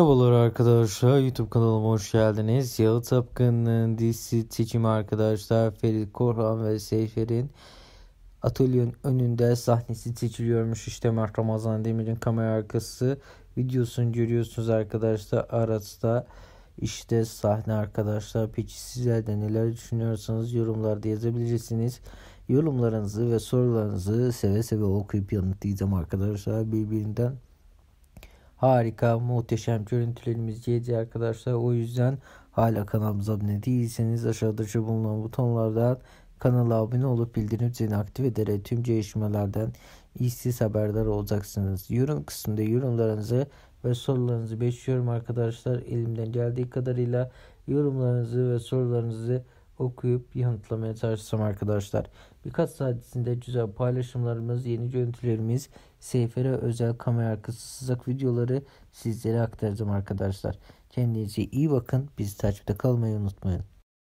Merhabalar arkadaşlar YouTube kanalıma hoş geldiniz. Yalı Tapkın'ın dizisi seçimi arkadaşlar Ferit Korhan ve Seyfer'in atölyenin önünde sahnesi seçiliyormuş. İşte Mert Ramazan Demir'in kamera arkası videosunu görüyorsunuz arkadaşlar. Aras'ta işte sahne arkadaşlar. Peki sizler de neler düşünüyorsanız yorumlarda yazabilirsiniz. Yorumlarınızı ve sorularınızı seve seve okuyup yanıtlayacağım arkadaşlar birbirinden harika, muhteşem görüntülerimiz geldi arkadaşlar. O yüzden hala kanalımıza abone değilseniz aşağıda bulunan butonlardan kanala abone olup bildirim zilini aktif ederek tüm gelişmelerden işsiz haberdar olacaksınız. Yorum kısmında yorumlarınızı ve sorularınızı bekliyorum arkadaşlar. Elimden geldiği kadarıyla yorumlarınızı ve sorularınızı okuyup yanıtlamaya çalışsam arkadaşlar. Birkaç saat içinde güzel paylaşımlarımız, yeni görüntülerimiz, seyfere özel kamera arkası sızak videoları sizlere aktaracağım arkadaşlar. Kendinize iyi bakın. Bizi takipte kalmayı unutmayın.